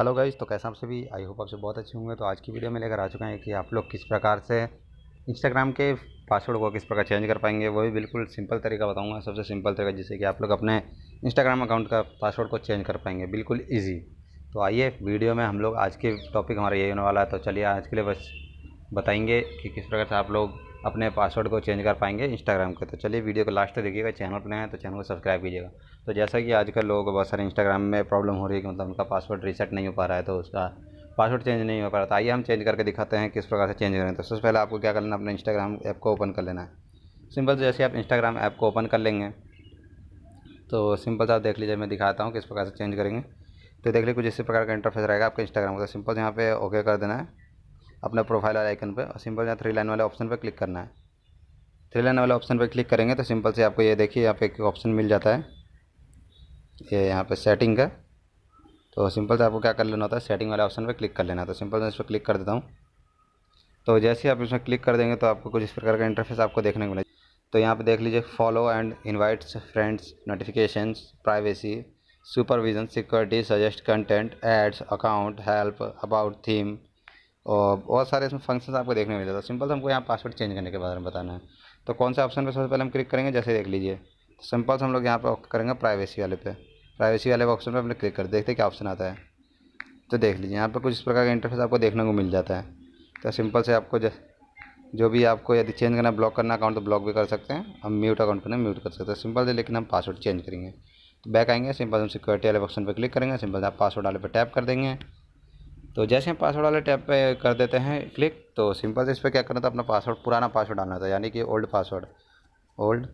hello guys तो कैसा आप सभी आई होप आप बहुत अच्छे होंगे तो आज की वीडियो में लेकर आ चुके हैं कि आप लोग किस प्रकार से इंस्टाग्राम के पासवर्ड को किस प्रकार चेंज कर पाएंगे वो भी बिल्कुल सिंपल तरीका बताऊंगा सबसे सिंपल तरीका जिससे कि आप लोग अपने इंस्टाग्राम अकाउंट का पासवर्ड को चेंज कर पाएंगे बिल्कुल ईजी तो आइए वीडियो में हम लोग आज के टॉपिक हमारा यही होने वाला है तो चलिए आज के लिए बस बताएंगे कि किस प्रकार से आप लोग अपने पासवर्ड को चेंज कर पाएंगे इंस्टाग्राम के तो चलिए वीडियो को लास्ट तक देखिएगा चैनल पर हैं तो चैनल को सब्सक्राइब कीजिएगा तो जैसा कि आजकल लोगों को बहुत सारे इंस्टाग्राम में प्रॉब्लम हो रही है कि मतलब उनका पासवर्ड रीसेट नहीं हो पा रहा है तो उसका पासवर्ड चेंज नहीं हो पा रहा था तो आइए हम चेंज करके दिखाते हैं किस प्रकार से चेंज करें तो सबसे पहले आपको क्या करना है अपने इंस्टाग्राम ऐप को ओपन कर लेना है सिंपल से जैसे आप इंस्टाग्राम ऐप को ओपन कर लेंगे तो सिंपल से आप देख लीजिए मैं दिखाता हूँ किस प्रकार से चेंज करेंगे तो देख लीजिए कुछ इसी प्रकार का इंटरफेस रहेगा आपके इंस्टाग्राम का तो सिंपल यहाँ पे ओके कर देना है अपना प्रोफाइल वाले आइकन पर और सिंपल यहाँ थ्री लाइन वाले ऑप्शन पर क्लिक करना है थ्री लाइन वाले ऑप्शन पर क्लिक करेंगे तो सिंपल से आपको ये देखिए यहाँ पे एक ऑप्शन मिल जाता है ये यहाँ पे सेटिंग का तो सिंपल से आपको क्या कर लेना होता है सेटिंग वाले ऑप्शन पर क्लिक कर लेना तो सिंपल से इस पर क्लिक कर देता हूँ तो जैसे ही आप इसमें क्लिक कर देंगे तो आपको कुछ इस प्रकार का इंटरफेस आपको देखने को मिलेगा तो यहाँ पर देख लीजिए follow and invites friends notification privacy supervision security suggest content ads account help about theme और बहुत सारे इसमें फंक्शन आपको देखने मिल जाता है सिंपल से हमको यहाँ पासवर्ड चेंज करने के बारे में बताना है तो कौन से ऑप्शन पर सबसे पहले हम क्लिक करेंगे जैसे देख लीजिए तो सिंपल से हम लोग यहाँ पर करेंगे प्राइवेसी वाले पे प्राइवेसी वाले ऑप्शन पर हम लोग क्लिक कर देखते क्या ऑप्शन आता है तो देख लीजिए यहाँ पर कुछ इस प्रकार का इंटरफेस आपको देखने को मिल जाता है तो सिंपल से आपको जो भी आपको यदि चेंज करना ब्लॉक करना अकाउंट तो ब्लॉक भी कर सकते हैं हम म्यूट अकाउंट करना म्यूट कर सकते हैं सिंपल से लेकिन हम पासवर्ड चेंज करेंगे तो बैक आएंगे सिंपल हम सिक्योरिटी वाले ऑप्शन पर क्लिक करेंगे सिंपल से आप पासवर्ड वाले पर टैप कर देंगे तो जैसे हम पासवर्ड वाले टैब पे कर देते हैं क्लिक तो सिंपल से इस पर क्या करना था अपना पासवर्ड पुराना पासवर्ड डालना होता है यानी कि ओल्ड पासवर्ड ओल्ड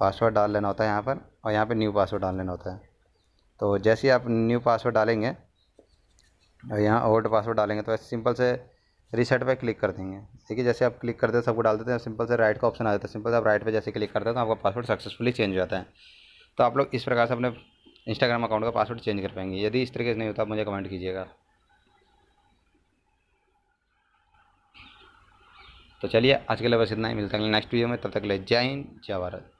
पासवर्ड डाल लेना होता है यहाँ पर और यहाँ पर न्यू पासवर्ड डाल लेना होता है तो जैसे ही आप न्यू पासवर्ड डालेंगे और यहाँ ओल्ड पासवर्ड डालेंगे तो ऐसे सिंपल से रीसेट पर क्लिक कर देंगे ठीक है जैसे आप क्लिक करते हैं सबको डाल देते हैं सिंपल से राइट का ऑप्शन आ जाता है सिंपल से आप राइट पर जैसे क्लिक करते हैं तो आपका पासवर्ड सक्सेसफुली चेंज हो जाता है तो आप लोग इस प्रकार से अपने इंस्टाग्राम अकाउंट का पासवर्ड चेंज कर पाएंगे यदि इस तरीके से नहीं होता आप मुझे कमेंट कीजिएगा तो चलिए आज के लिए बस इतना ही मिलता है नेक्स्ट वीडियो में तब तक ले जय हिंद जय भारत